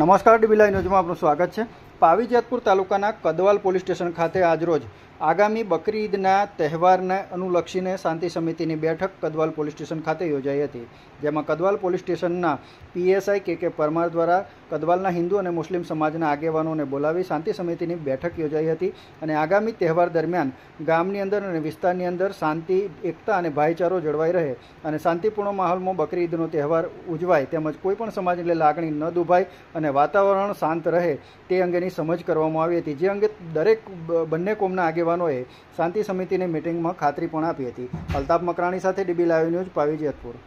નમસ્કાર ડીબીલાઈ ન્યૂઝમાં આપનું સ્વાગત છે પાવી તાલુકાના કદવાલ પોલીસ સ્ટેશન ખાતે આજરોજ આગામી બકરી ઈદના તહેવારને અનુલક્ષીને શાંતિ સમિતિની બેઠક કદવાલ પોલીસ સ્ટેશન ખાતે યોજાઈ હતી જેમાં કદવાલ પોલીસ સ્ટેશનના પીએસઆઈ કે કે પરમાર દ્વારા કદવાલના હિન્દુ અને મુસ્લિમ સમાજના આગેવાનોને બોલાવી શાંતિ સમિતિની બેઠક યોજાઈ હતી અને આગામી તહેવાર દરમિયાન ગામની અંદર અને વિસ્તારની અંદર શાંતિ એકતા અને ભાઈચારો જળવાઈ રહે અને શાંતિપૂર્ણ માહોલમાં બકરી ઈદનો તહેવાર ઉજવાય તેમજ કોઈપણ સમાજ એટલે લાગણી ન દુભાય અને વાતાવરણ શાંત રહે તે અંગેની સમજ કરવામાં આવી હતી જે અંગે દરેક બંને કોમના આગેવાન આગેવાનોએ શાંતિ સમિતિની મિટિંગમાં ખાતરી પણ આપી હતી અલ્તાફ મકરાણી સાથે DB live news Pavi Jetpur